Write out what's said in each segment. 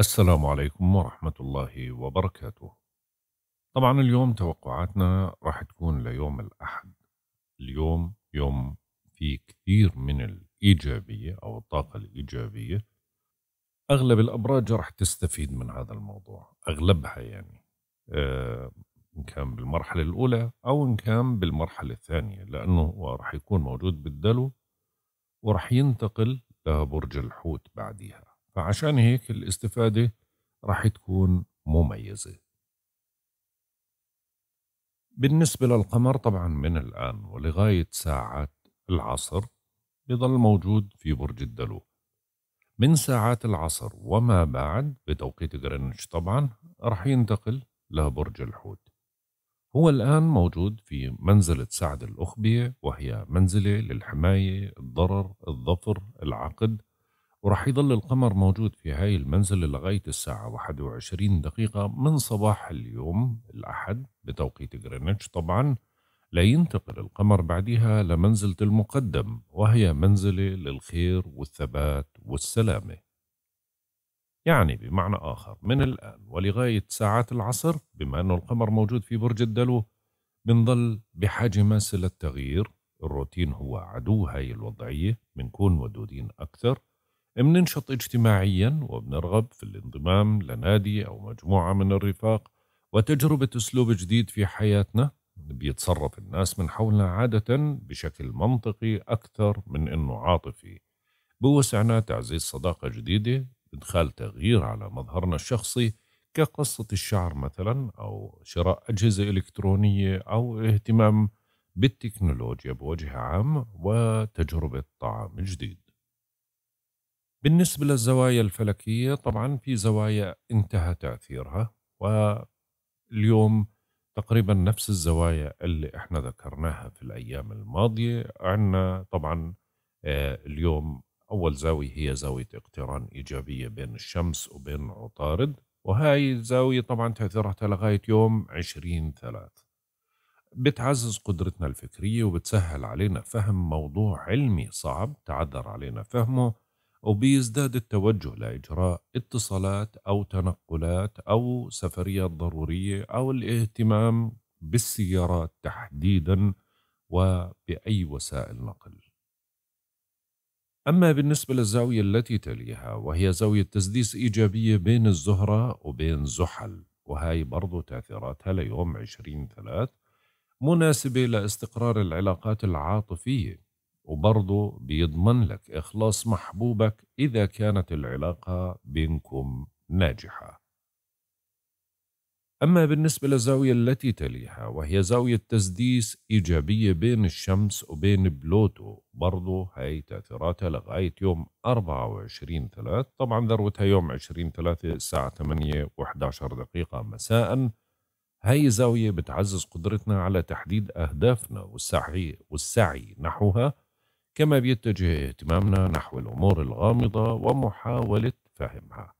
السلام عليكم ورحمة الله وبركاته طبعا اليوم توقعاتنا راح تكون ليوم الأحد اليوم يوم فيه كثير من الإيجابية أو الطاقة الإيجابية أغلب الأبراج راح تستفيد من هذا الموضوع أغلبها يعني آه، إن كان بالمرحلة الأولى أو إن كان بالمرحلة الثانية لأنه هو راح يكون موجود بالدلو وراح ينتقل لبرج الحوت بعديها فعشان هيك الاستفادة راح تكون مميزة بالنسبة للقمر طبعا من الآن ولغاية ساعات العصر بضل موجود في برج الدلو من ساعات العصر وما بعد بتوقيت غرينتش طبعا راح ينتقل لبرج الحوت هو الآن موجود في منزلة سعد الأخبية وهي منزلة للحماية الضرر الظفر العقد وراح يظل القمر موجود في هاي المنزل لغاية الساعة 21 دقيقة من صباح اليوم الأحد بتوقيت غرينتش طبعا لينتقل القمر بعدها لمنزلة المقدم وهي منزلة للخير والثبات والسلامة يعني بمعنى آخر من الآن ولغاية ساعات العصر بما أنه القمر موجود في برج الدلو بنظل بحاجة ماسة للتغيير الروتين هو عدو هاي الوضعية بنكون ودودين أكثر بننشط اجتماعيا وبنرغب في الانضمام لنادي أو مجموعة من الرفاق وتجربة أسلوب جديد في حياتنا بيتصرف الناس من حولنا عادة بشكل منطقي أكثر من أنه عاطفي بوسعنا تعزيز صداقة جديدة إدخال تغيير على مظهرنا الشخصي كقصة الشعر مثلا أو شراء أجهزة إلكترونية أو اهتمام بالتكنولوجيا بوجه عام وتجربة طعام جديد بالنسبة للزوايا الفلكية طبعا في زوايا انتهى تأثيرها واليوم تقريبا نفس الزوايا اللي احنا ذكرناها في الأيام الماضية عندنا طبعا آه، اليوم أول زاوية هي زاوية اقتران إيجابية بين الشمس وبين عطارد وهاي الزاوية طبعا تأثيرها لغاية يوم عشرين ثلاث بتعزز قدرتنا الفكرية وبتسهل علينا فهم موضوع علمي صعب تعذر علينا فهمه أو بيزداد التوجه لإجراء اتصالات أو تنقلات أو سفريات ضرورية أو الاهتمام بالسيارات تحديدا وبأي وسائل نقل أما بالنسبة للزاوية التي تليها وهي زاوية تسديس إيجابية بين الزهرة وبين زحل وهي برضو تأثيراتها ليوم عشرين ثلاث مناسبة لاستقرار العلاقات العاطفية وبرضه بيضمن لك إخلاص محبوبك إذا كانت العلاقة بينكم ناجحة أما بالنسبة للزاوية التي تليها وهي زاوية تسديس إيجابية بين الشمس وبين بلوتو برضو هاي تأثيراتها لغاية يوم 24 3 طبعا ذروتها يوم 20 3 الساعة 8 و11 دقيقة مساء هاي زاوية بتعزز قدرتنا على تحديد أهدافنا والسعي, والسعي نحوها كما بيتجه اهتمامنا نحو الأمور الغامضة ومحاولة فهمها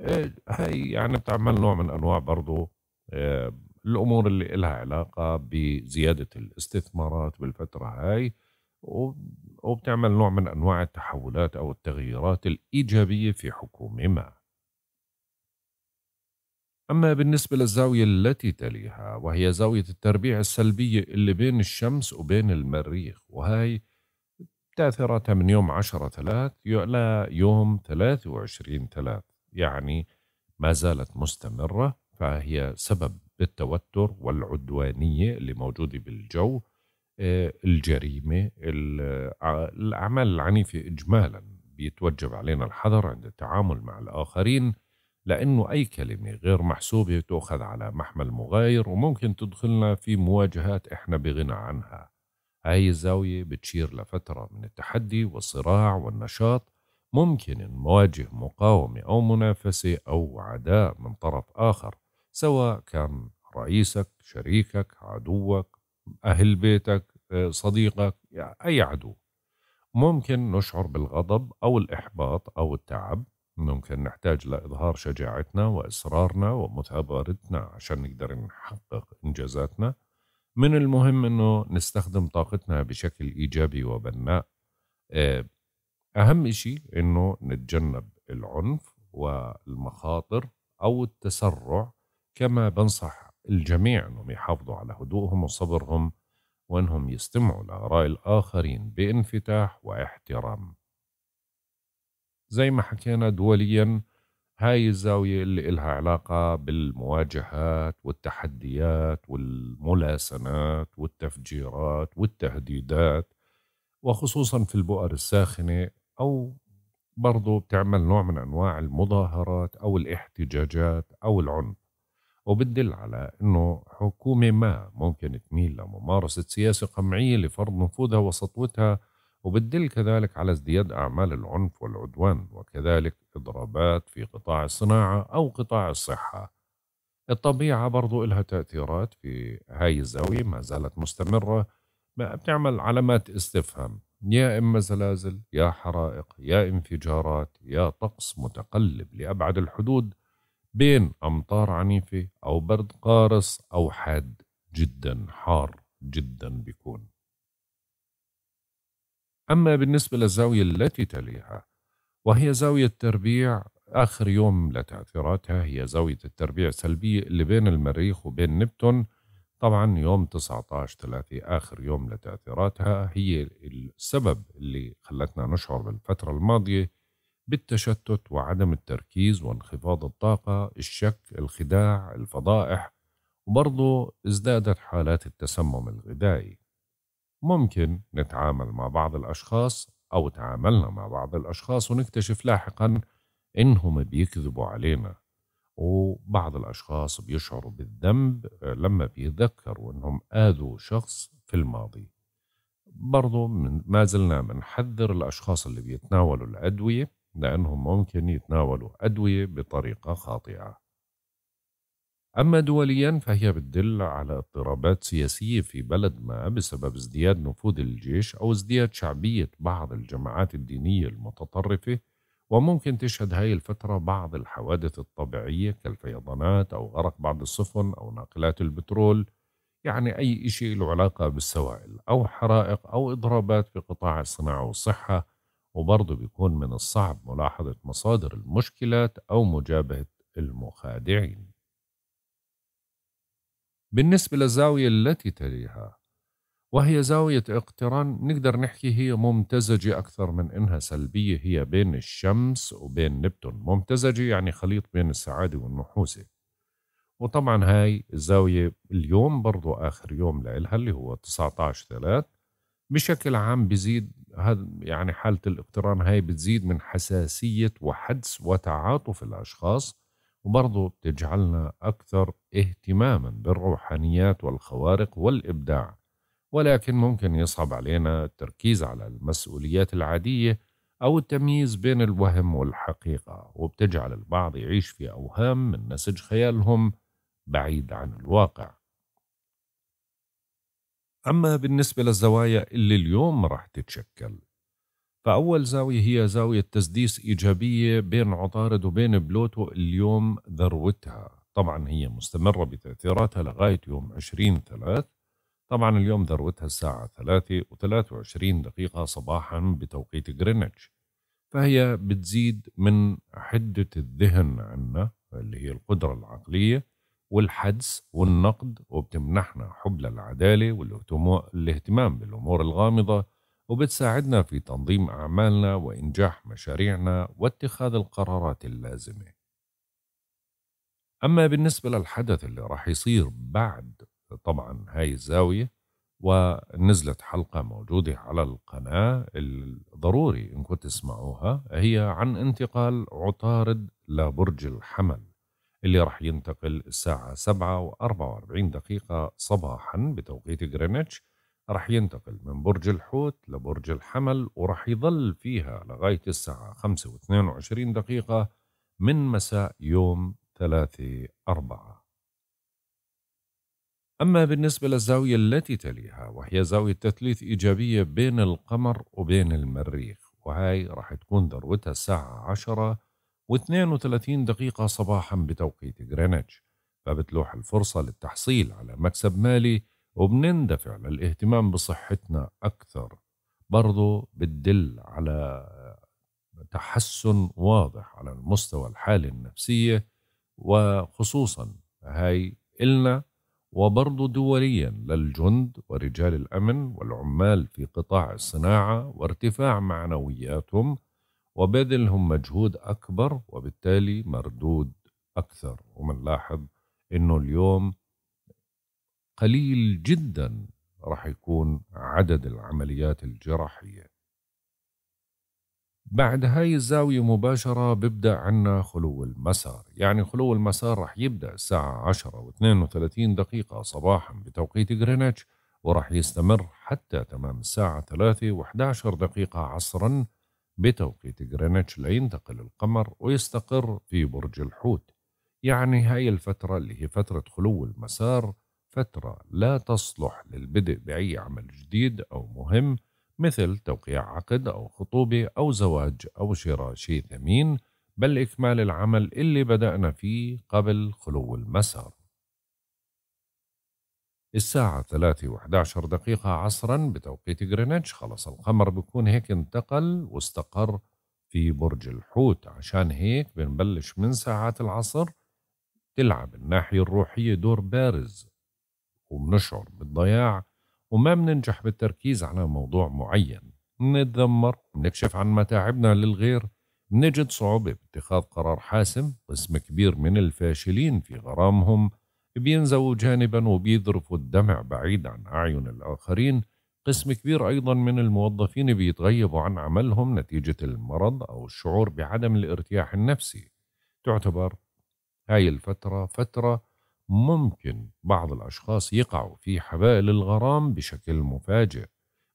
آه، هاي يعني بتعمل نوع من أنواع برضو آه، الأمور اللي إلها علاقة بزيادة الاستثمارات بالفترة هاي وبتعمل نوع من أنواع التحولات أو التغييرات الإيجابية في حكومة ما أما بالنسبة للزاوية التي تليها وهي زاوية التربيع السلبية اللي بين الشمس وبين المريخ وهي داثرة من يوم 10 3 إلى يوم 23 3 يعني ما زالت مستمرة فهي سبب التوتر والعدوانية اللي موجودة بالجو آه، الجريمة آه، الأعمال العنيفة إجمالا بيتوجب علينا الحذر عند التعامل مع الآخرين لأنه أي كلمة غير محسوبة تؤخذ على محمل مغاير وممكن تدخلنا في مواجهات إحنا بغنى عنها هاي الزاوية بتشير لفترة من التحدي والصراع والنشاط ممكن نواجه مقاومة أو منافسة أو عداء من طرف آخر سواء كان رئيسك شريكك عدوك أهل بيتك آه، صديقك أي عدو ممكن نشعر بالغضب أو الإحباط أو التعب ممكن نحتاج لإظهار شجاعتنا وإصرارنا ومثابرتنا عشان نقدر نحقق إنجازاتنا من المهم انه نستخدم طاقتنا بشكل ايجابي وبناء آه، اهم شيء انه نتجنب العنف والمخاطر او التسرع كما بنصح الجميع انهم يحافظوا على هدوءهم وصبرهم وانهم يستمعوا لاراء الاخرين بانفتاح واحترام زي ما حكينا دوليا هاي الزاوية اللي إلها علاقة بالمواجهات والتحديات والملاسنات والتفجيرات والتهديدات وخصوصا في البؤر الساخنة أو برضو بتعمل نوع من أنواع المظاهرات أو الاحتجاجات أو العنف وبتدل على أنه حكومة ما ممكن تميل لممارسة سياسة قمعية لفرض نفوذها وسطوتها وبتدل كذلك على ازدياد أعمال العنف والعدوان وكذلك إضرابات في قطاع الصناعة أو قطاع الصحة الطبيعة برضو إلها تأثيرات في هاي الزاوية ما زالت مستمرة ما بتعمل علامات استفهام يا إما زلازل يا حرائق يا انفجارات يا طقس متقلب لأبعد الحدود بين أمطار عنيفة أو برد قارص أو حاد جدا حار جدا بيكون أما بالنسبة للزاوية التي تليها وهي زاوية تربيع آخر يوم لتأثيراتها هي زاوية التربيع السلبية اللي بين المريخ وبين نبتون طبعا يوم 19 3 آخر يوم لتأثيراتها هي السبب اللي خلتنا نشعر بالفترة الماضية بالتشتت وعدم التركيز وانخفاض الطاقة الشك الخداع الفضائح وبرضه ازدادت حالات التسمم الغذائي ممكن نتعامل مع بعض الأشخاص أو تعاملنا مع بعض الأشخاص ونكتشف لاحقا إنهم بيكذبوا علينا وبعض الأشخاص بيشعروا بالذنب آه، لما بيتذكروا إنهم آذوا شخص في الماضي برضو من ما زلنا بنحذر الأشخاص اللي بيتناولوا الأدوية لأنهم ممكن يتناولوا أدوية بطريقة خاطئة أما دوليا فهي بتدل على اضطرابات سياسية في بلد ما بسبب ازدياد نفوذ الجيش أو ازدياد شعبية بعض الجماعات الدينية المتطرفة وممكن تشهد هاي الفترة بعض الحوادث الطبيعية كالفيضانات أو غرق بعض السفن أو ناقلات البترول يعني أي شيء له علاقة بالسوائل أو حرائق أو إضرابات في قطاع الصناعة والصحة وبرضه بيكون من الصعب ملاحظة مصادر المشكلات أو مجابهة المخادعين بالنسبة للزاوية التي تليها وهي زاوية اقتران نقدر نحكي هي ممتزجة أكثر من إنها سلبية هي بين الشمس وبين نبتون ممتزجة يعني خليط بين السعادة والنحوسة وطبعا هاي الزاوية اليوم برضو آخر يوم لإلها اللي هو 19 ثلاث بشكل عام بزيد هذا يعني حالة الاقتران هاي بتزيد من حساسية وحدس وتعاطف الأشخاص وبرضه بتجعلنا أكثر اهتماما بالروحانيات والخوارق والإبداع ولكن ممكن يصعب علينا التركيز على المسؤوليات العادية أو التمييز بين الوهم والحقيقة وبتجعل البعض يعيش في أوهام من نسج خيالهم بعيد عن الواقع أما بالنسبة للزوايا اللي اليوم راح تتشكل فأول زاوية هي زاوية تسديس إيجابية بين عطارد وبين بلوتو اليوم ذروتها طبعا هي مستمرة بتأثيراتها لغاية يوم 20 3 طبعا اليوم ذروتها الساعة 3 و23 دقيقة صباحا بتوقيت غرينتش فهي بتزيد من حدة الذهن عنا اللي هي القدرة العقلية والحدس والنقد وبتمنحنا حب للعدالة والاهتمام بالأمور الغامضة وبتساعدنا في تنظيم أعمالنا وإنجاح مشاريعنا واتخاذ القرارات اللازمة أما بالنسبة للحدث اللي راح يصير بعد طبعا هاي الزاوية ونزلت حلقة موجودة على القناة الضروري إنكم تسمعوها هي عن انتقال عطارد لبرج الحمل اللي راح ينتقل الساعة 7 و 44 دقيقة صباحا بتوقيت غرينتش رح ينتقل من برج الحوت لبرج الحمل ورح يظل فيها لغاية الساعة 5 و22 دقيقة من مساء يوم 3 4 أما بالنسبة للزاوية التي تليها وهي زاوية تثليث إيجابية بين القمر وبين المريخ وهي رح تكون ذروتها الساعة 10 و32 دقيقة صباحا بتوقيت غرينتش فبتلوح الفرصة للتحصيل على مكسب مالي وبنندفع للاهتمام بصحتنا أكثر برضو بتدل على تحسن واضح على المستوى الحالي النفسية وخصوصا هاي إلنا وبرضو دوليا للجند ورجال الأمن والعمال في قطاع الصناعة وارتفاع معنوياتهم وبذلهم مجهود أكبر وبالتالي مردود أكثر ومنلاحظ أنه اليوم قليل جدا راح يكون عدد العمليات الجراحية بعد هاي الزاوية مباشرة ببدأ عنا خلو المسار يعني خلو المسار راح يبدأ الساعة 10 و 32 دقيقة صباحا بتوقيت غرينتش وراح يستمر حتى تمام الساعة 3 و 11 دقيقة عصرا بتوقيت غرينتش لينتقل القمر ويستقر في برج الحوت يعني هاي الفترة اللي هي فترة خلو المسار فترة لا تصلح للبدء بأي عمل جديد أو مهم مثل توقيع عقد أو خطوبة أو زواج أو شراء شيء ثمين بل إكمال العمل اللي بدأنا فيه قبل خلو المسار الساعة 3 و11 دقيقة عصرا بتوقيت غرينتش خلص القمر بيكون هيك انتقل واستقر في برج الحوت عشان هيك بنبلش من ساعات العصر تلعب الناحية الروحية دور بارز وبنشعر بالضياع وما بننجح بالتركيز على موضوع معين بنتذمر بنكشف عن متاعبنا للغير بنجد صعوبة باتخاذ قرار حاسم قسم كبير من الفاشلين في غرامهم بينزووا جانبا وبيذرفوا الدمع بعيد عن أعين الآخرين قسم كبير أيضا من الموظفين بيتغيبوا عن عملهم نتيجة المرض أو الشعور بعدم الارتياح النفسي تعتبر هاي الفترة فترة ممكن بعض الأشخاص يقعوا في حبائل الغرام بشكل مفاجئ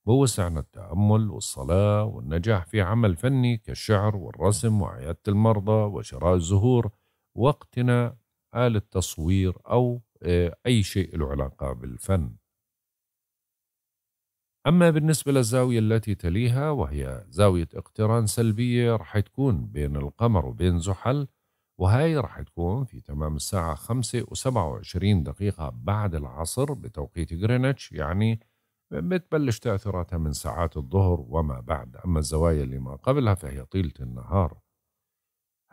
بوسعنا التأمل والصلاة والنجاح في عمل فني كالشعر والرسم وعيادة المرضى وشراء الزهور وقتنا آل التصوير أو آه، أي شيء له علاقة بالفن أما بالنسبة للزاوية التي تليها وهي زاوية اقتران سلبية رح تكون بين القمر وبين زحل وهي راح تكون في تمام الساعة 5 و27 دقيقة بعد العصر بتوقيت غرينتش يعني بتبلش تأثيراتها من ساعات الظهر وما بعد أما الزوايا اللي ما قبلها فهي طيلة النهار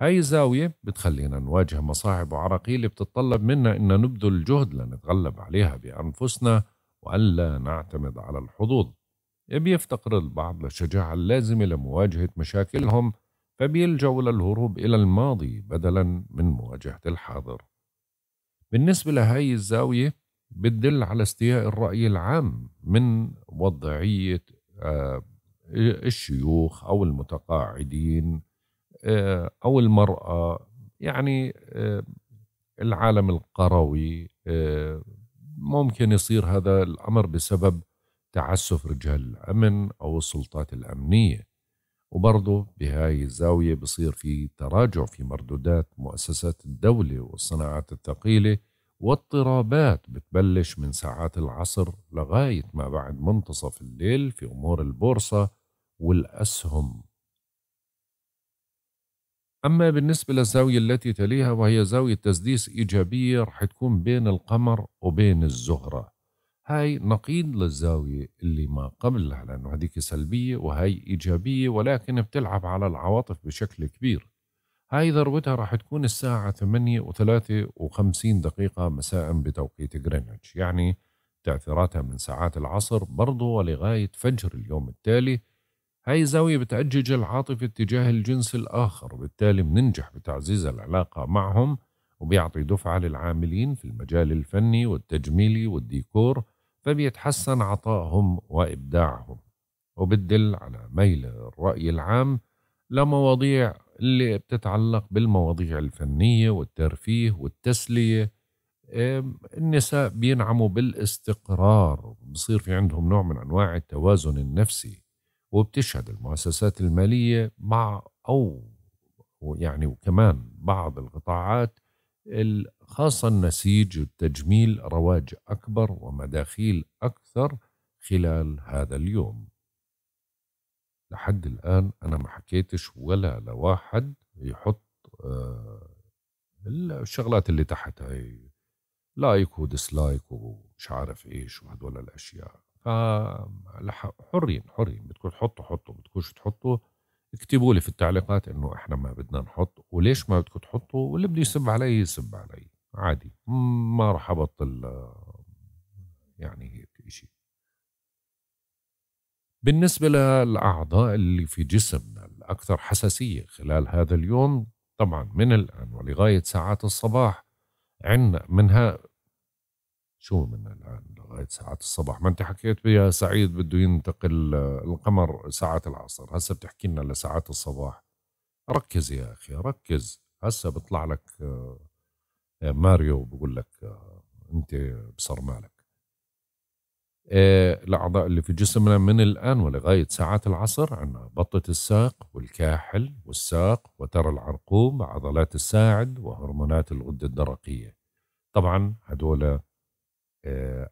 هاي الزاوية بتخلينا نواجه مصاعب وعراقيل بتتطلب منا أن نبذل جهد لنتغلب عليها بأنفسنا وألا نعتمد على الحظوظ بيفتقر البعض للشجاعة اللازمة لمواجهة مشاكلهم فبيلجأوا للهروب إلى الماضي بدلا من مواجهة الحاضر بالنسبة لهي الزاوية بتدل على استياء الرأي العام من وضعية آه، الشيوخ أو المتقاعدين آه، أو المرأة يعني آه، العالم القروي ممكن يصير هذا الأمر بسبب تعسف رجال الأمن أو السلطات الأمنية وبرضه بهاي الزاوية بصير في تراجع في مردودات مؤسسات الدولة والصناعات الثقيلة واضطرابات بتبلش من ساعات العصر لغاية ما بعد منتصف الليل في أمور البورصة والأسهم أما بالنسبة للزاوية التي تليها وهي زاوية تسديس إيجابية رح تكون بين القمر وبين الزهرة هاي نقيض للزاوية اللي ما قبلها لأنه هذيك سلبية وهي إيجابية ولكن بتلعب على العواطف بشكل كبير هاي ذروتها راح تكون الساعة ثمانية وثلاثة وخمسين دقيقة مساء بتوقيت غرينتش يعني تأثيراتها من ساعات العصر برضه ولغاية فجر اليوم التالي هاي زاوية بتأجج العاطفة اتجاه الجنس الآخر وبالتالي بننجح بتعزيز العلاقة معهم وبيعطي دفعة للعاملين في المجال الفني والتجميلي والديكور فبيتحسن عطائهم وإبداعهم وبتدل على ميل الرأي العام لمواضيع اللي بتتعلق بالمواضيع الفنية والترفيه والتسلية النساء بينعموا بالاستقرار بصير في عندهم نوع من أنواع التوازن النفسي وبتشهد المؤسسات المالية مع أو يعني وكمان بعض القطاعات خاصة النسيج والتجميل رواج أكبر ومداخيل أكثر خلال هذا اليوم لحد الآن أنا ما حكيتش ولا لواحد يحط آه، الشغلات اللي تحت هاي لايك وديسلايك ومش عارف ايش وهدول الاشياء فحرين حرين بتكون حطوا حطوا بتكونش تحطوا اكتبوا لي في التعليقات انه احنا ما بدنا نحط وليش ما بدكم تحطوا واللي بده يسب علي يسب علي عادي ما راح ابطل آه، يعني هيك شيء بالنسبة للأعضاء اللي في جسمنا الأكثر حساسية خلال هذا اليوم طبعا من الآن ولغاية ساعات الصباح عندنا منها شو من الآن لغاية ساعات الصباح ما أنت حكيت يا سعيد بده ينتقل آه، القمر ساعات العصر هسا بتحكي لنا لساعات الصباح ركز يا أخي ركز هسا بيطلع لك آه، آه، ماريو بقول لك آه، انت بصر مالك آه، الاعضاء اللي في جسمنا من الان ولغايه ساعات العصر عندنا بطه الساق والكاحل والساق وترى العرقوم عضلات الساعد وهرمونات الغده الدرقيه طبعا هدول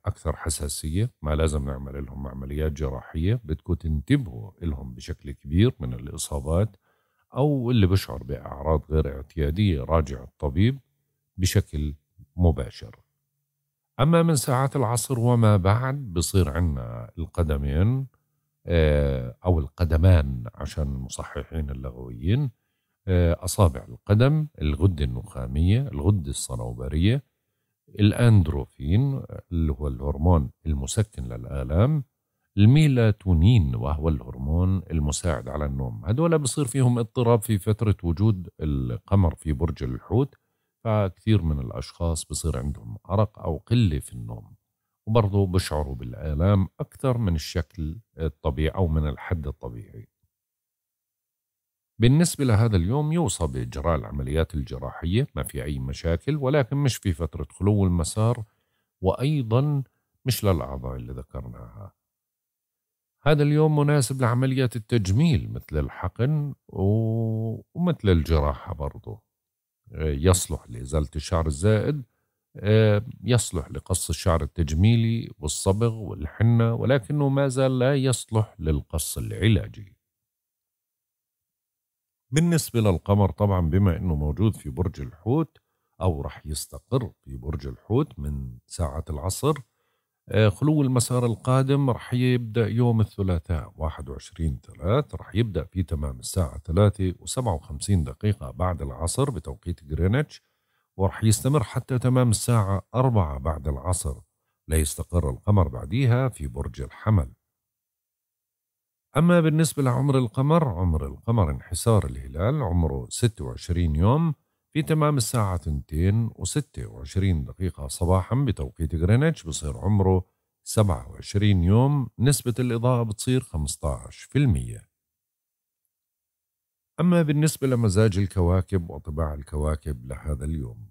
اكثر حساسيه ما لازم نعمل لهم عمليات جراحيه بدكم تنتبهوا لهم بشكل كبير من الاصابات او اللي بشعر باعراض غير اعتياديه راجع الطبيب بشكل مباشر أما من ساعات العصر وما بعد بصير عندنا القدمين آه، أو القدمان عشان المصححين اللغويين آه، أصابع القدم الغدة النخامية الغدة الصنوبرية الأندروفين اللي هو الهرمون المسكن للآلام الميلاتونين وهو الهرمون المساعد على النوم هدول بصير فيهم اضطراب في فترة وجود القمر في برج الحوت فكثير من الأشخاص بصير عندهم عرق أو قلة في النوم وبرضه بشعروا بالآلام أكثر من الشكل الطبيعي أو من الحد الطبيعي بالنسبة لهذا اليوم يوصى بإجراء العمليات الجراحية ما في أي مشاكل ولكن مش في فترة خلو المسار وأيضا مش للأعضاء اللي ذكرناها هذا اليوم مناسب لعمليات التجميل مثل الحقن ومثل الجراحة برضه آه، يصلح لإزالة الشعر الزائد آه، يصلح لقص الشعر التجميلي والصبغ والحنة ولكنه ما زال لا يصلح للقص العلاجي بالنسبة للقمر طبعا بما أنه موجود في برج الحوت أو رح يستقر في برج الحوت من ساعة العصر آه، خلو المسار القادم رح يبدأ يوم الثلاثاء 21 3 رح يبدأ في تمام الساعة 3 و57 دقيقة بعد العصر بتوقيت جرينتش ورح يستمر حتى تمام الساعة 4 بعد العصر ليستقر القمر بعديها في برج الحمل أما بالنسبة لعمر القمر عمر القمر انحسار الهلال عمره 26 يوم في تمام الساعة 226 دقيقة صباحا بتوقيت غرينتش بصير عمره 27 يوم نسبة الإضاءة بتصير 15% أما بالنسبة لمزاج الكواكب وطباع الكواكب لهذا اليوم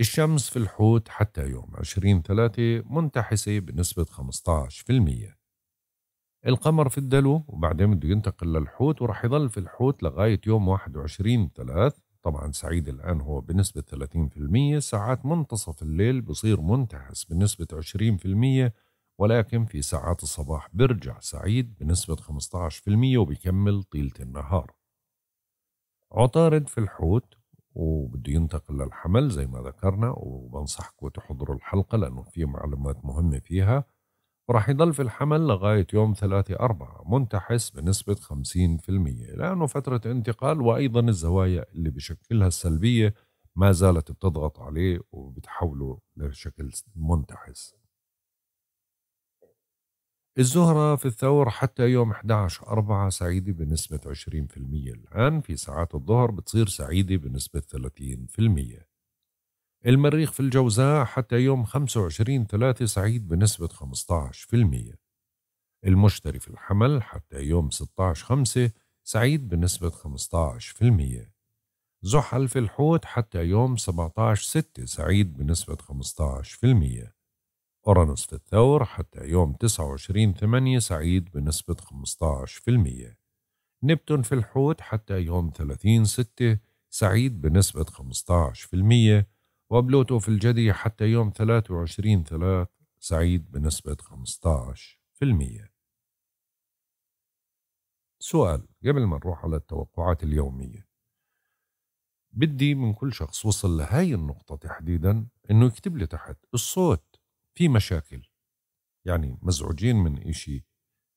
الشمس في الحوت حتى يوم 20 3 منتحسة بنسبة 15% القمر في الدلو وبعدين بده ينتقل للحوت ورح يظل في الحوت لغاية يوم 21 3 طبعا سعيد الآن هو بنسبة 30% ساعات منتصف الليل بصير منتعس بنسبة 20% ولكن في ساعات الصباح برجع سعيد بنسبة 15% وبيكمل طيلة النهار عطارد في الحوت وبده ينتقل للحمل زي ما ذكرنا وبنصحكم تحضروا الحلقة لأنه في معلومات مهمة فيها وراح يضل في الحمل لغاية يوم 3 4 منتحس بنسبة 50% لأنه فترة انتقال وأيضا الزوايا اللي بشكلها السلبية ما زالت بتضغط عليه وبتحوله لشكل منتحس الزهرة في الثور حتى يوم 11 4 سعيدة بنسبة 20% الآن في ساعات الظهر بتصير سعيدة بنسبة 30% المريخ في الجوزاء حتى يوم 25 ثلاثة سعيد بنسبة 15% المشتري في الحمل حتى يوم 16 5 سعيد بنسبة 15% زحل في الحوت حتى يوم 17 6 سعيد بنسبة 15% أورانوس في الثور حتى يوم 29 8 سعيد بنسبة 15% نبتون في الحوت حتى يوم 30 6 سعيد بنسبة 15% وبلوتو في الجدي حتى يوم 23 3 سعيد بنسبة 15% سؤال قبل ما نروح على التوقعات اليومية بدي من كل شخص وصل لهاي النقطة تحديدا انه يكتب لي تحت الصوت في مشاكل يعني مزعوجين من اشي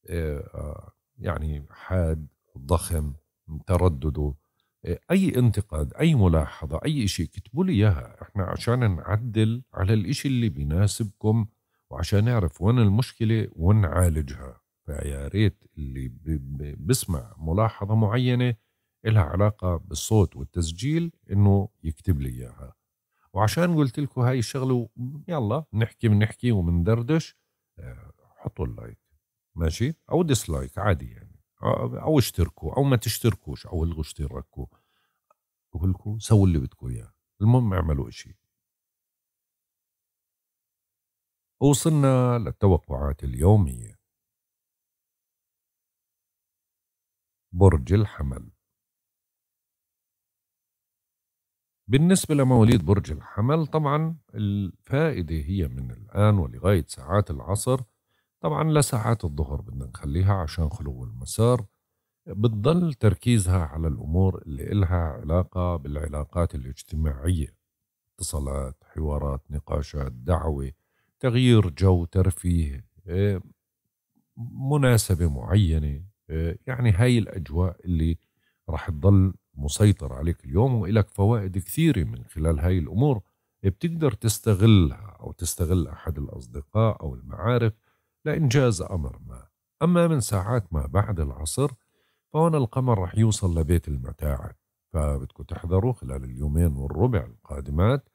آه، آه، يعني حاد ضخم تردده اي انتقاد اي ملاحظه اي شيء اكتبوا لي اياها احنا عشان نعدل على الإشي اللي بيناسبكم وعشان نعرف وين المشكله ونعالجها فيا ريت اللي بسمع ملاحظه معينه لها علاقه بالصوت والتسجيل انه يكتب لي اياها وعشان قلت لكم هاي الشغله يلا نحكي بنحكي ومندردش آه، حطوا اللايك ماشي او ديسلايك عادي يعني او اشتركوا او ما تشتركوش او الغوا اشتركوا بقول لكم سووا اللي بدكم اياه المهم اعملوا اشي وصلنا للتوقعات اليوميه برج الحمل بالنسبة لمواليد برج الحمل طبعا الفائدة هي من الآن ولغاية ساعات العصر طبعا لساعات الظهر بدنا نخليها عشان خلو المسار بتضل تركيزها على الأمور اللي إلها علاقة بالعلاقات الاجتماعية اتصالات حوارات نقاشات دعوة تغيير جو ترفيه آه، مناسبة معينة آه، يعني هاي الأجواء اللي راح تضل مسيطر عليك اليوم وإلك فوائد كثيرة من خلال هاي الأمور بتقدر تستغلها أو تستغل أحد الأصدقاء أو المعارف لإنجاز أمر ما أما من ساعات ما بعد العصر فهنا القمر رح يوصل لبيت المتاعب فبدكم تحذروا خلال اليومين والربع القادمات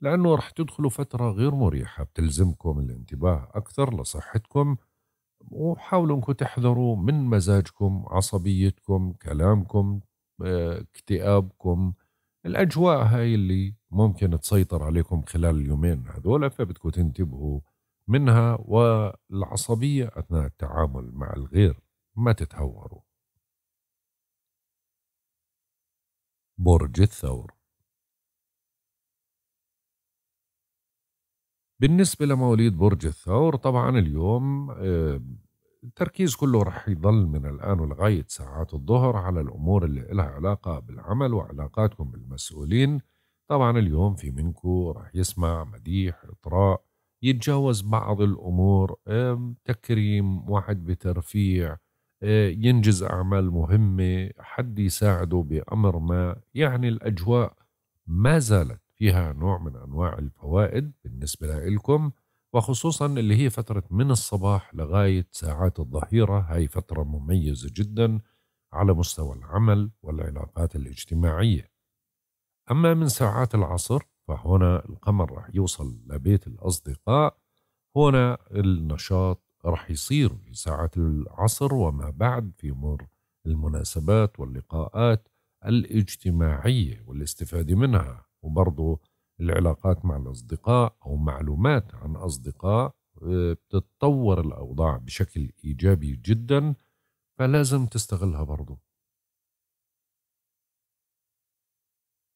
لأنه رح تدخلوا فترة غير مريحة بتلزمكم الانتباه أكثر لصحتكم وحاولوا انكم تحذروا من مزاجكم عصبيتكم كلامكم آه، اكتئابكم الأجواء هاي اللي ممكن تسيطر عليكم خلال اليومين هذول فبدكم تنتبهوا منها والعصبية أثناء التعامل مع الغير ما تتهوروا برج الثور بالنسبة لمواليد برج الثور طبعا اليوم آه، التركيز كله رح يضل من الآن ولغاية ساعات الظهر على الأمور اللي لها علاقة بالعمل وعلاقاتكم بالمسؤولين طبعا اليوم في منكم رح يسمع مديح إطراء يتجاوز بعض الأمور تكريم واحد بترفيع آه، ينجز أعمال مهمة حد يساعده بأمر ما يعني الأجواء ما زالت فيها نوع من أنواع الفوائد بالنسبة لكم وخصوصا اللي هي فترة من الصباح لغاية ساعات الظهيرة هاي فترة مميزة جدا على مستوى العمل والعلاقات الاجتماعية أما من ساعات العصر فهنا القمر راح يوصل لبيت الأصدقاء هنا النشاط راح يصير في ساعة العصر وما بعد في مر المناسبات واللقاءات الاجتماعية والاستفادة منها وبرضو العلاقات مع الأصدقاء أو معلومات عن أصدقاء آه، بتتطور الأوضاع بشكل إيجابي جدا فلازم تستغلها برضو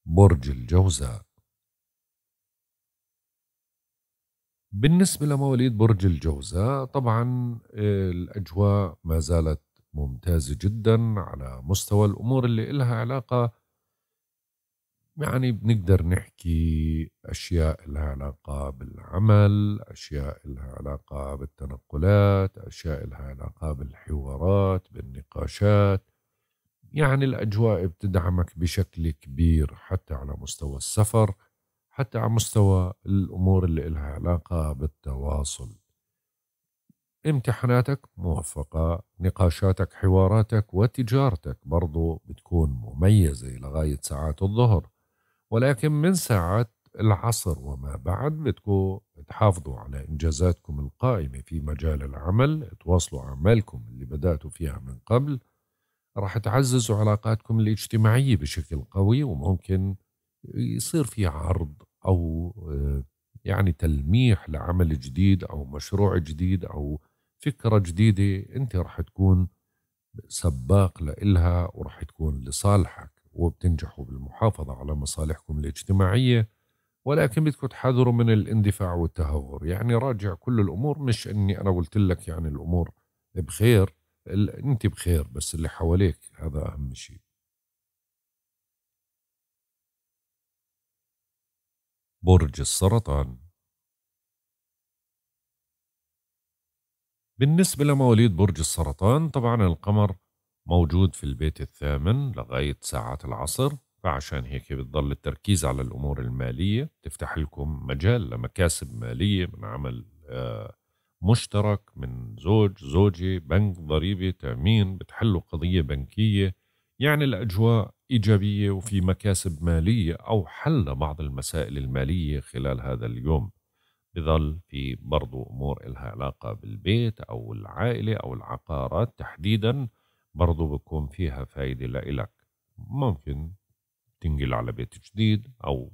برج الجوزاء بالنسبة لمواليد برج الجوزاء طبعا الأجواء ما زالت ممتازة جدا على مستوى الأمور اللي إلها علاقة يعني بنقدر نحكي أشياء إلها علاقة بالعمل أشياء إلها علاقة بالتنقلات أشياء إلها علاقة بالحوارات بالنقاشات يعني الأجواء بتدعمك بشكل كبير حتى على مستوى السفر حتى على مستوى الأمور اللي إلها علاقة بالتواصل امتحاناتك موفقة نقاشاتك حواراتك وتجارتك برضو بتكون مميزة لغاية ساعات الظهر ولكن من ساعات العصر وما بعد بدكم تحافظوا على إنجازاتكم القائمة في مجال العمل تواصلوا أعمالكم اللي بدأتوا فيها من قبل راح تعززوا علاقاتكم الاجتماعية بشكل قوي وممكن يصير في عرض او آه، يعني تلميح لعمل جديد او مشروع جديد او فكره جديده انت راح تكون سباق لإلها وراح تكون لصالحك وبتنجحوا بالمحافظة على مصالحكم الاجتماعية ولكن بدكم تحذروا من الاندفاع والتهور يعني راجع كل الأمور مش أني أنا قلت لك يعني الأمور بخير أنت بخير بس اللي حواليك هذا أهم شيء برج السرطان بالنسبة لمواليد برج السرطان طبعا القمر موجود في البيت الثامن لغاية ساعات العصر فعشان هيك بتضل التركيز على الأمور المالية تفتح لكم مجال لمكاسب مالية من عمل آه، مشترك من زوج زوجة بنك ضريبة تأمين بتحلوا قضية بنكية يعني الأجواء إيجابية وفي مكاسب مالية أو حل بعض المسائل المالية خلال هذا اليوم بظل في برضو أمور إلها علاقة بالبيت أو العائلة أو العقارات تحديدا برضو بكون فيها فايدة لإلك ممكن تنقل على بيت جديد أو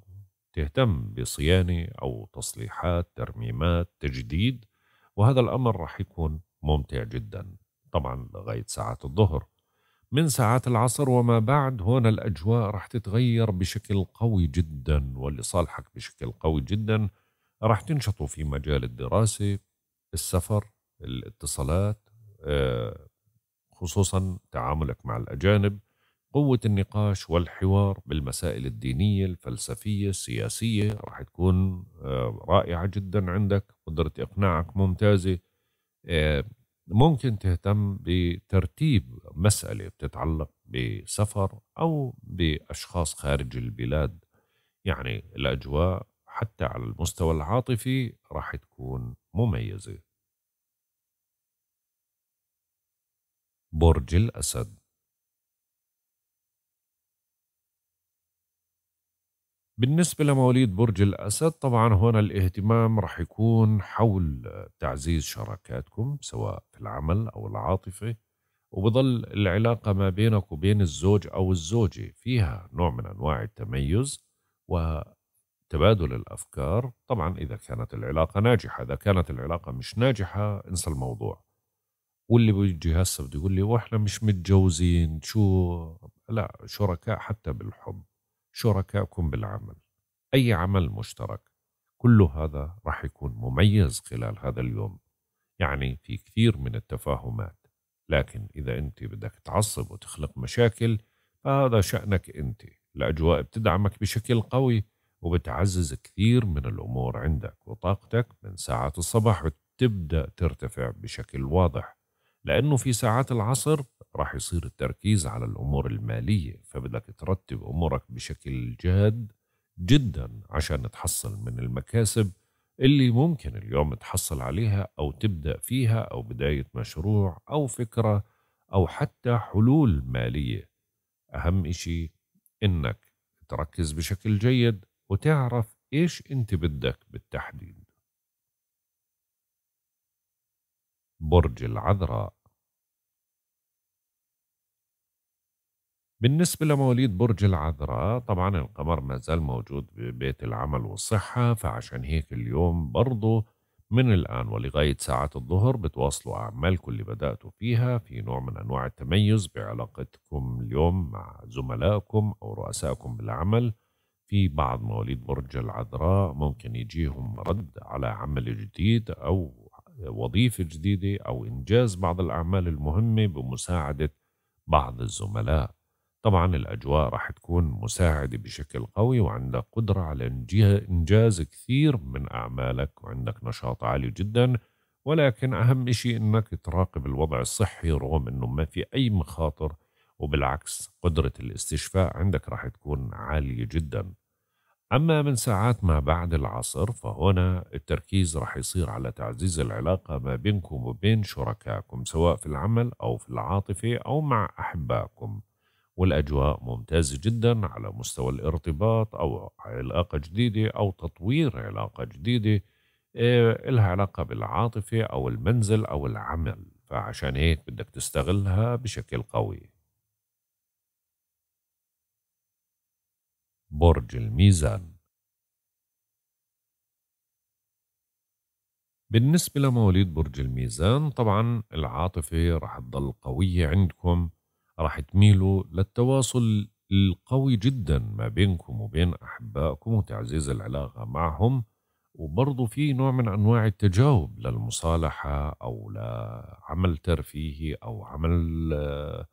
تهتم بصيانة أو تصليحات ترميمات تجديد وهذا الأمر رح يكون ممتع جدا طبعا لغاية ساعات الظهر من ساعات العصر وما بعد هون الأجواء راح تتغير بشكل قوي جدا ولصالحك بشكل قوي جدا راح تنشطوا في مجال الدراسة السفر الاتصالات آه، خصوصا تعاملك مع الأجانب قوة النقاش والحوار بالمسائل الدينية الفلسفية السياسية راح تكون آه، رائعة جدا عندك قدرة إقناعك ممتازة آه، ممكن تهتم بترتيب مسألة بتتعلق بسفر أو بأشخاص خارج البلاد يعني الأجواء حتى على المستوى العاطفي راح تكون مميزة برج الأسد بالنسبة لمواليد برج الأسد طبعا هنا الاهتمام رح يكون حول تعزيز شراكاتكم سواء في العمل أو العاطفة وبظل العلاقة ما بينك وبين الزوج أو الزوجة فيها نوع من أنواع التميز وتبادل الأفكار طبعا إذا كانت العلاقة ناجحة إذا كانت العلاقة مش ناجحة انسى الموضوع واللي بيجي هسه بده يقول لي واحنا مش متجوزين شو لا شركاء حتى بالحب شركائكم بالعمل أي عمل مشترك كل هذا راح يكون مميز خلال هذا اليوم يعني في كثير من التفاهمات لكن إذا أنت بدك تعصب وتخلق مشاكل فهذا شأنك أنت الأجواء بتدعمك بشكل قوي وبتعزز كثير من الأمور عندك وطاقتك من ساعة الصباح بتبدأ ترتفع بشكل واضح لأنه في ساعات العصر راح يصير التركيز على الأمور المالية فبدك ترتب أمورك بشكل جاد جدا عشان تحصل من المكاسب اللي ممكن اليوم تحصل عليها أو تبدأ فيها أو بداية مشروع أو فكرة أو حتى حلول مالية أهم إشي إنك تركز بشكل جيد وتعرف إيش أنت بدك بالتحديد برج العذراء بالنسبة لمواليد برج العذراء طبعا القمر ما زال موجود ببيت العمل والصحة فعشان هيك اليوم برضه من الآن ولغاية ساعات الظهر بتواصلوا أعمالكم اللي بدأتوا فيها في نوع من أنواع التميز بعلاقتكم اليوم مع زملائكم أو رؤسائكم بالعمل في بعض مواليد برج العذراء ممكن يجيهم رد على عمل جديد أو وظيفة جديدة أو إنجاز بعض الأعمال المهمة بمساعدة بعض الزملاء طبعا الأجواء راح تكون مساعدة بشكل قوي وعندك قدرة على إنجاز كثير من أعمالك وعندك نشاط عالي جدا ولكن أهم شيء إنك تراقب الوضع الصحي رغم إنه ما في أي مخاطر وبالعكس قدرة الاستشفاء عندك راح تكون عالية جدا أما من ساعات ما بعد العصر فهنا التركيز رح يصير على تعزيز العلاقة ما بينكم وبين شركائكم سواء في العمل أو في العاطفة أو مع أحبائكم والأجواء ممتازة جدا على مستوى الارتباط أو علاقة جديدة أو تطوير علاقة جديدة آه، إلها علاقة بالعاطفة أو المنزل أو العمل فعشان هيك بدك تستغلها بشكل قوي برج الميزان بالنسبة لمواليد برج الميزان طبعا العاطفة راح تضل قوية عندكم راح تميلوا للتواصل القوي جدا ما بينكم وبين أحبائكم وتعزيز العلاقة معهم وبرضه في نوع من أنواع التجاوب للمصالحة أو لعمل ترفيهي أو عمل آه،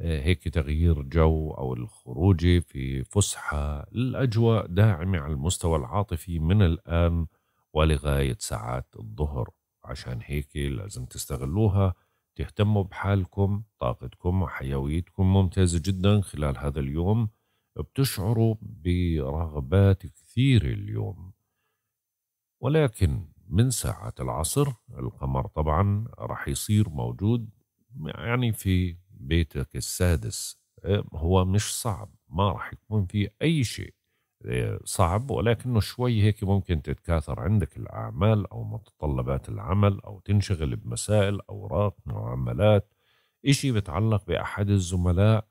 آه، هيك تغيير جو أو الخروج في فسحة الأجواء داعمة على المستوى العاطفي من الآن ولغاية ساعات الظهر عشان هيك لازم تستغلوها تهتموا بحالكم طاقتكم وحيويتكم ممتازة جدا خلال هذا اليوم بتشعروا برغبات كثيرة اليوم ولكن من ساعة العصر القمر طبعا راح يصير موجود يعني في بيتك السادس آه، هو مش صعب ما راح يكون في أي شيء آه، صعب ولكنه شوي هيك ممكن تتكاثر عندك الأعمال أو متطلبات العمل أو تنشغل بمسائل أوراق معاملات شيء بتعلق بأحد الزملاء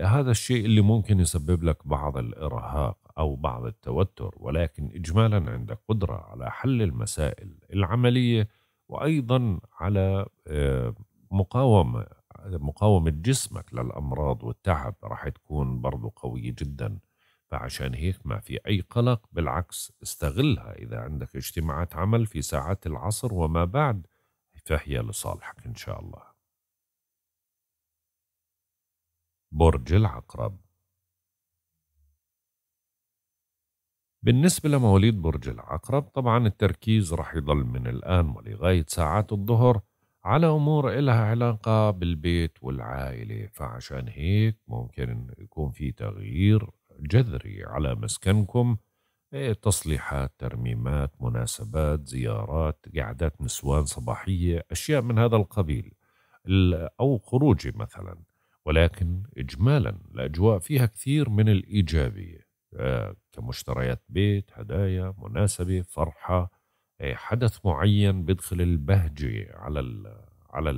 هذا الشيء اللي ممكن يسبب لك بعض الإرهاق أو بعض التوتر ولكن إجمالا عندك قدرة على حل المسائل العملية وأيضا على آه، مقاومة مقاومة جسمك للأمراض والتعب راح تكون برضو قوية جدا فعشان هيك ما في أي قلق بالعكس استغلها إذا عندك اجتماعات عمل في ساعات العصر وما بعد فهي لصالحك إن شاء الله برج العقرب بالنسبة لمواليد برج العقرب طبعا التركيز راح يضل من الآن ولغاية ساعات الظهر على أمور إلها علاقة بالبيت والعائلة فعشان هيك ممكن يكون في تغيير جذري على مسكنكم إيه، تصليحات ترميمات مناسبات زيارات قعدات نسوان صباحية أشياء من هذا القبيل أو خروجي مثلا ولكن إجمالا الأجواء فيها كثير من الإيجابية آه، كمشتريات بيت هدايا مناسبة فرحة آه، حدث معين بيدخل البهجة على على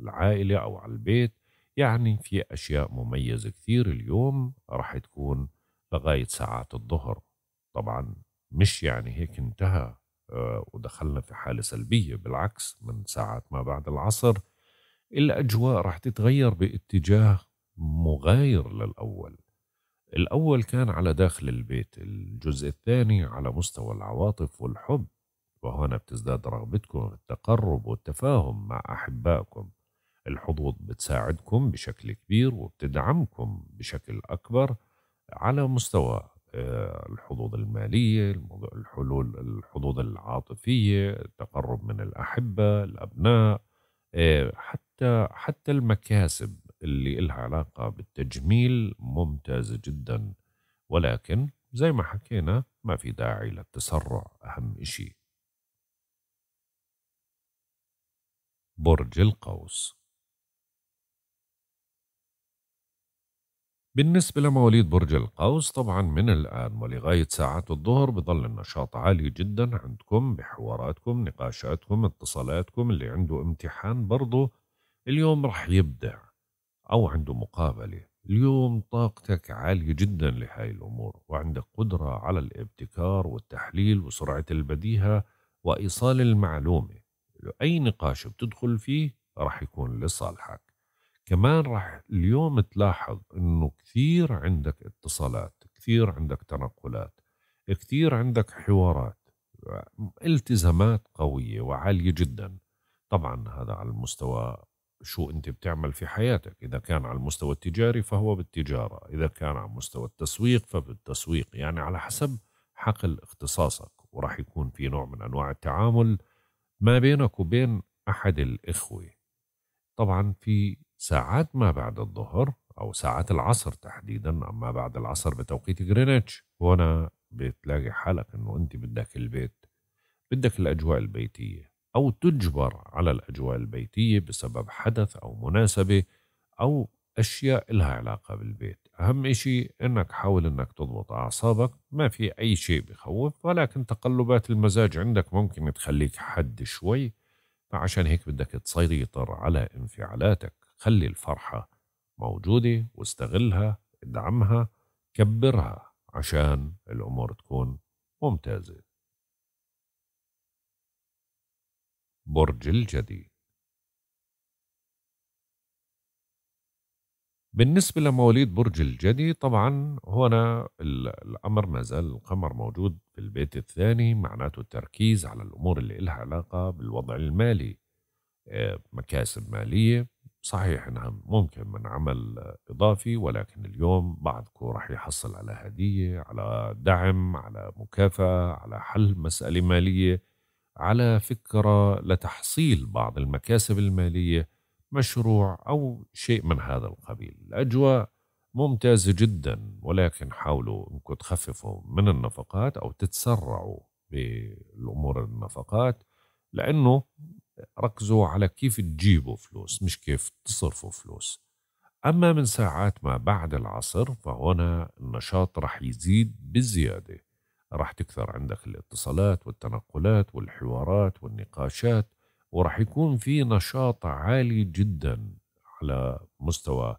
العائلة أو على البيت يعني في أشياء مميزة كثير اليوم راح تكون لغاية ساعات الظهر طبعا مش يعني هيك انتهى آه، ودخلنا في حالة سلبية بالعكس من ساعات ما بعد العصر الأجواء راح تتغير باتجاه مغاير للأول الأول كان على داخل البيت الجزء الثاني على مستوى العواطف والحب وهنا بتزداد رغبتكم في التقرب والتفاهم مع أحبائكم الحظوظ بتساعدكم بشكل كبير وبتدعمكم بشكل أكبر على مستوى آه، الحظوظ المالية الحلول الحظوظ العاطفية التقرب من الأحبة الأبناء آه، حتى حتى المكاسب اللي لها علاقة بالتجميل ممتازة جدا ولكن زي ما حكينا ما في داعي للتسرع أهم إشي برج القوس بالنسبة لمواليد برج القوس طبعا من الآن ولغاية ساعات الظهر بظل النشاط عالي جدا عندكم بحواراتكم نقاشاتكم اتصالاتكم اللي عنده امتحان برضه اليوم رح يبدع أو عنده مقابلة اليوم طاقتك عالية جدا لهاي الأمور وعندك قدرة على الابتكار والتحليل وسرعة البديهة وإيصال المعلومة أي نقاش بتدخل فيه راح يكون لصالحك كمان راح اليوم تلاحظ أنه كثير عندك اتصالات كثير عندك تنقلات كثير عندك حوارات التزامات قوية وعالية جدا طبعا هذا على المستوى شو أنت بتعمل في حياتك إذا كان على المستوى التجاري فهو بالتجارة إذا كان على مستوى التسويق فبالتسويق يعني على حسب حقل اختصاصك وراح يكون في نوع من أنواع التعامل ما بينك وبين أحد الإخوة طبعا في ساعات ما بعد الظهر أو ساعات العصر تحديدا أما بعد العصر بتوقيت جرينتش هنا بتلاقي حالك أنه أنت بدك البيت بدك الأجواء البيتية أو تجبر على الأجواء البيتية بسبب حدث أو مناسبة أو أشياء إلها علاقة بالبيت أهم إشي إنك حاول إنك تضبط أعصابك ما في أي شيء بخوف ولكن تقلبات المزاج عندك ممكن تخليك حد شوي فعشان هيك بدك تسيطر على انفعالاتك خلي الفرحة موجودة واستغلها ادعمها كبرها عشان الأمور تكون ممتازة برج الجديد بالنسبة لمواليد برج الجدي طبعا هنا الأمر ما زال القمر موجود في البيت الثاني معناته التركيز على الأمور اللي إلها علاقة بالوضع المالي آه، مكاسب مالية صحيح أنها ممكن من عمل إضافي ولكن اليوم بعضكم راح يحصل على هدية على دعم على مكافأة على حل مسألة مالية على فكرة لتحصيل بعض المكاسب المالية مشروع أو شيء من هذا القبيل الأجواء ممتازة جدا ولكن حاولوا أنكم تخففوا من النفقات أو تتسرعوا بالأمور النفقات لأنه ركزوا على كيف تجيبوا فلوس مش كيف تصرفوا فلوس أما من ساعات ما بعد العصر فهنا النشاط رح يزيد بزيادة رح تكثر عندك الاتصالات والتنقلات والحوارات والنقاشات وراح يكون في نشاط عالي جدا على مستوى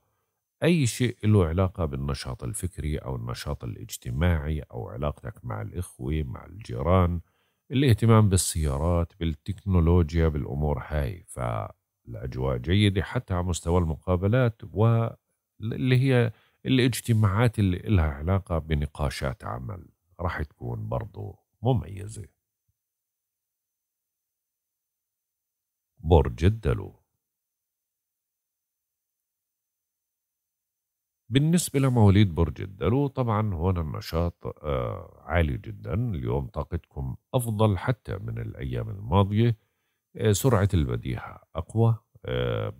أي شيء له علاقة بالنشاط الفكري أو النشاط الاجتماعي أو علاقتك مع الإخوة مع الجيران الاهتمام بالسيارات بالتكنولوجيا بالأمور هاي فالأجواء جيدة حتى على مستوى المقابلات واللي هي الاجتماعات اللي لها علاقة بنقاشات عمل راح تكون برضو مميزة برج الدلو بالنسبة لمواليد برج الدلو طبعا هنا النشاط آه، عالي جدا اليوم طاقتكم أفضل حتى من الأيام الماضية آه، سرعة البديهة أقوى آه،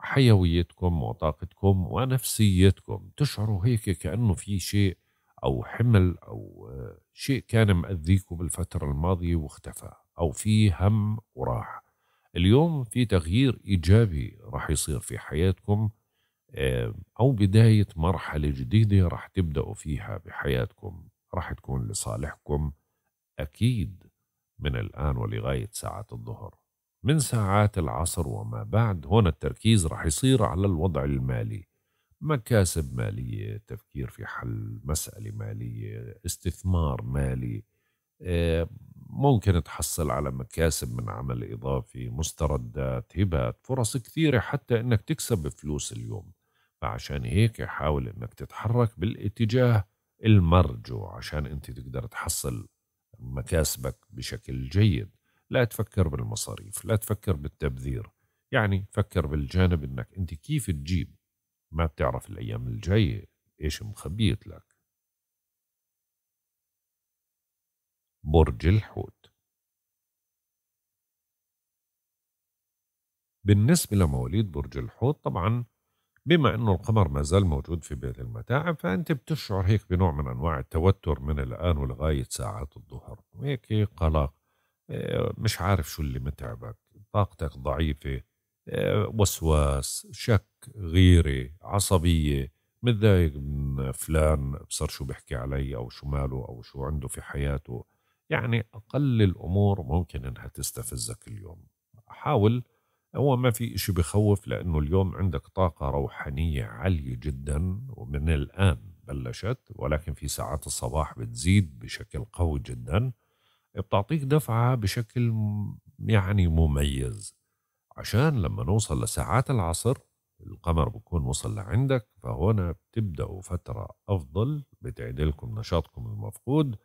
حيويتكم وطاقتكم ونفسيتكم تشعروا هيك كأنه في شيء أو حمل أو شيء كان مأذيكم بالفترة الماضية واختفى أو في هم وراح اليوم في تغيير إيجابي راح يصير في حياتكم أو بداية مرحلة جديدة راح تبدأوا فيها بحياتكم راح تكون لصالحكم أكيد من الآن ولغاية ساعة الظهر من ساعات العصر وما بعد هنا التركيز راح يصير على الوضع المالي مكاسب مالية تفكير في حل مسألة مالية استثمار مالي ممكن تحصل على مكاسب من عمل إضافي مستردات هبات فرص كثيرة حتى إنك تكسب فلوس اليوم فعشان هيك حاول إنك تتحرك بالاتجاه المرجو عشان أنت تقدر تحصل مكاسبك بشكل جيد لا تفكر بالمصاريف لا تفكر بالتبذير يعني فكر بالجانب إنك أنت كيف تجيب ما بتعرف الأيام الجاية إيش مخبيت لك برج الحوت بالنسبة لمواليد برج الحوت طبعا بما أنه القمر ما زال موجود في بيت المتاعب فأنت بتشعر هيك بنوع من أنواع التوتر من الآن ولغاية ساعات الظهر هيك قلق آه، مش عارف شو اللي متعبك طاقتك ضعيفة آه، وسواس شك غيرة عصبية متضايق من فلان بصر شو بحكي علي أو شو ماله أو شو عنده في حياته يعني أقل الأمور ممكن إنها تستفزك اليوم حاول هو ما في إشي بخوف لأنه اليوم عندك طاقة روحانية عالية جدا ومن الآن بلشت ولكن في ساعات الصباح بتزيد بشكل قوي جدا بتعطيك دفعة بشكل يعني مميز عشان لما نوصل لساعات العصر القمر بكون وصل لعندك فهنا بتبدأوا فترة أفضل بتعدلكم نشاطكم المفقود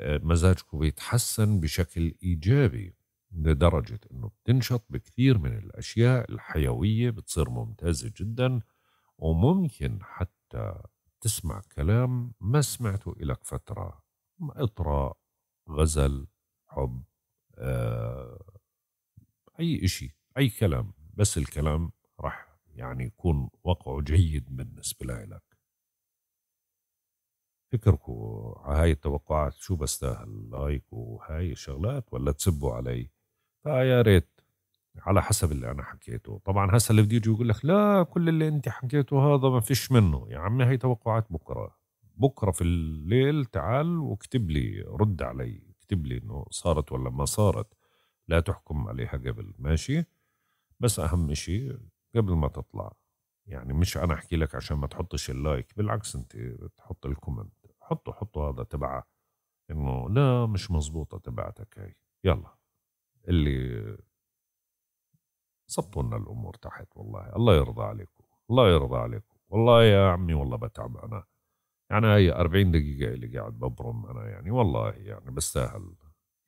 مزاجك بيتحسن بشكل ايجابي لدرجه انه بتنشط بكثير من الاشياء الحيويه بتصير ممتازه جدا وممكن حتى تسمع كلام ما سمعته إلك فترة إطراء غزل حب آه، أي إشي أي كلام بس الكلام رح يعني يكون وقعه جيد بالنسبة لك فكركم هاي التوقعات شو بستاهل لايك وهاي الشغلات ولا تسبوا علي فيا طيب ريت على حسب اللي انا حكيته طبعا هسه اللي بده يجي يقول لك لا كل اللي انت حكيته هذا ما فيش منه يا عمي هي توقعات بكره بكره في الليل تعال واكتب لي رد علي اكتب لي انه صارت ولا ما صارت لا تحكم عليها قبل ماشي بس اهم شيء قبل ما تطلع يعني مش انا احكي لك عشان ما تحطش اللايك بالعكس انت تحط الكومنت حطوا حطوا هذا تبعها انه لا مش مزبوطة تبعتك هي يلا اللي صبوا لنا الامور تحت والله الله يرضى عليكم الله يرضى عليكم والله يا عمي والله بتعب انا يعني هي 40 دقيقة اللي قاعد ببرم انا يعني والله يعني بستاهل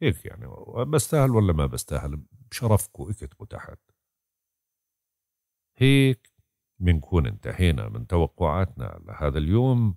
هيك يعني بستاهل ولا ما بستاهل بشرفكم اكتبوا تحت هيك بنكون انتهينا من توقعاتنا لهذا اليوم